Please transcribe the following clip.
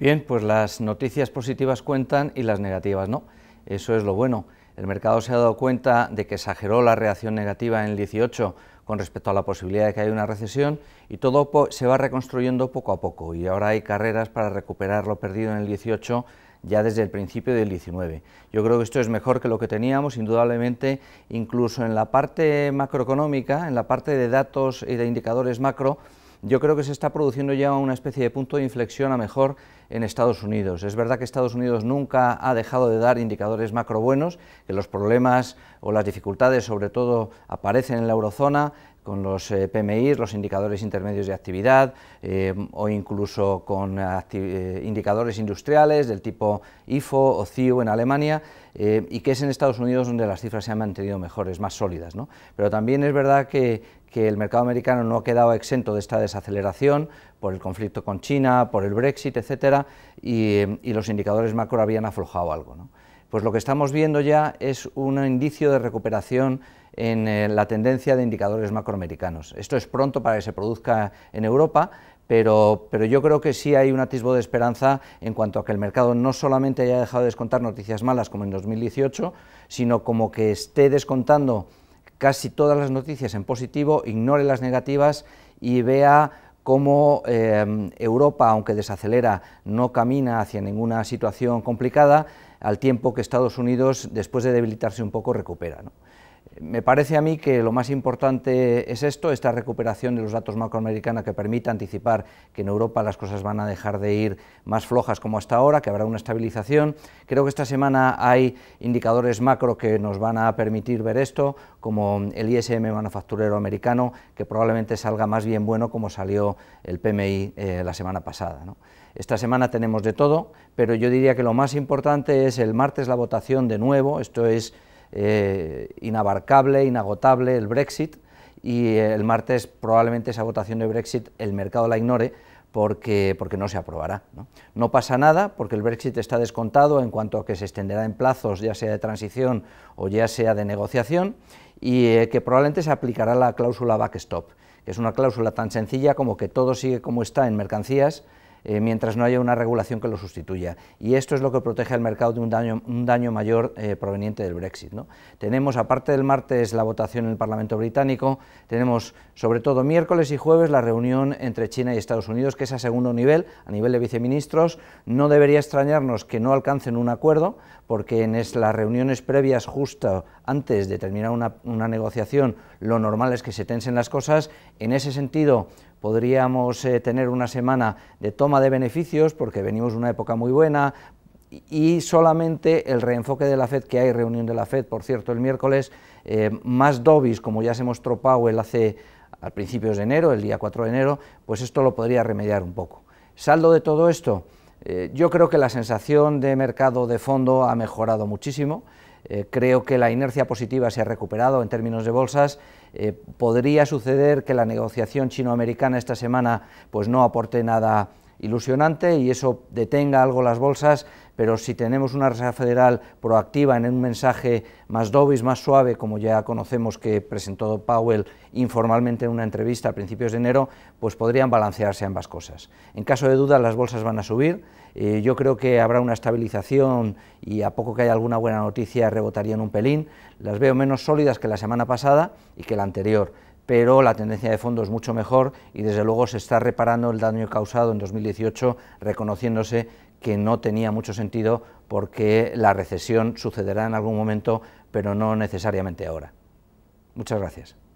Bien, pues las noticias positivas cuentan y las negativas no. Eso es lo bueno. El mercado se ha dado cuenta de que exageró la reacción negativa en el 18 con respecto a la posibilidad de que haya una recesión y todo se va reconstruyendo poco a poco y ahora hay carreras para recuperar lo perdido en el 18 ya desde el principio del 19. Yo creo que esto es mejor que lo que teníamos, indudablemente, incluso en la parte macroeconómica, en la parte de datos y de indicadores macro, yo creo que se está produciendo ya una especie de punto de inflexión a mejor en Estados Unidos. Es verdad que Estados Unidos nunca ha dejado de dar indicadores macro buenos, que los problemas o las dificultades sobre todo aparecen en la eurozona, con los eh, PMI, los indicadores intermedios de actividad, eh, o incluso con eh, indicadores industriales del tipo IFO o CIU en Alemania, y que es en Estados Unidos donde las cifras se han mantenido mejores, más sólidas. Pero también es verdad que, el mercado americano no ha quedado exento de esta desaceleración por el conflicto con China, por el Brexit, etcétera, y, los indicadores macro habían aflojado algo. Pues lo que estamos viendo ya es un indicio de recuperación en eh, la tendencia de indicadores macroamericanos. Esto es pronto para que se produzca en Europa, pero, pero, yo creo que sí hay un atisbo de esperanza en cuanto a que el mercado no solamente haya dejado de descontar noticias malas como en 2018, sino como que esté descontando casi todas las noticias en positivo, ignore las negativas y vea cómo em, Europa, aunque desacelera, no camina hacia ninguna situación complicada, al tiempo que Estados Unidos, después de debilitarse un poco, recupera. Me parece a mí que lo más importante es esto, esta recuperación de los datos macroamericanos que permita anticipar que en Europa las cosas van a dejar de ir más flojas como hasta ahora, que habrá una estabilización. Creo que esta semana hay indicadores macro que nos van a permitir ver esto, como el ISM manufacturero americano, que probablemente salga más bien bueno como salió el PMI eh, la semana pasada. Esta semana tenemos de todo, pero yo diría que lo más importante es el martes la votación de nuevo, esto es eh, inabarcable, inagotable, el Brexit, y eh, el martes probablemente esa votación de Brexit el mercado la ignore porque, no se aprobará. ¿no? pasa nada porque el Brexit está descontado en cuanto a que se extenderá en plazos, ya sea de transición o ya sea de negociación, y eh, que probablemente se aplicará la cláusula backstop, que es una cláusula tan sencilla como que todo sigue como está en mercancías, eh, mientras no haya una regulación que lo sustituya. Y esto es lo que protege al mercado de un daño, un daño mayor eh, proveniente del Brexit. ¿no? Tenemos, aparte del martes, la votación en el Parlamento británico, tenemos sobre todo miércoles y jueves la reunión entre China y Estados Unidos, que es a segundo nivel, a nivel de viceministros. No debería extrañarnos que no alcancen un acuerdo, porque en las reuniones previas justo antes de terminar una, una negociación, lo normal es que se tensen las cosas. En ese sentido, podríamos eh, tener una semana de toma de beneficios, porque venimos de una época muy buena, y solamente el reenfoque de la FED, que hay reunión de la FED, por cierto, el miércoles, eh, más dobis, como ya se mostró Powell hace al principios de enero, el día 4 de enero, pues esto lo podría remediar un poco. Saldo de todo esto, eh, yo creo que la sensación de mercado de fondo ha mejorado muchísimo. Eh, creo que la inercia positiva se ha recuperado en términos de bolsas. Eh, podría suceder que la negociación chino-americana esta semana pues no aporte nada ilusionante y eso detenga algo las bolsas, pero si tenemos una Reserva Federal proactiva en un mensaje más dovish, más suave, como ya conocemos que presentó Powell informalmente en una entrevista a principios de enero, pues podrían balancearse ambas cosas. En caso de duda, las bolsas van a subir, eh, yo creo que habrá una estabilización y a poco que haya alguna buena noticia rebotarían un pelín, las veo menos sólidas que la semana pasada y que la anterior pero la tendencia de fondo es mucho mejor y desde luego se está reparando el daño causado en 2018, reconociéndose que no tenía mucho sentido porque la recesión sucederá en algún momento, pero no necesariamente ahora. Muchas gracias.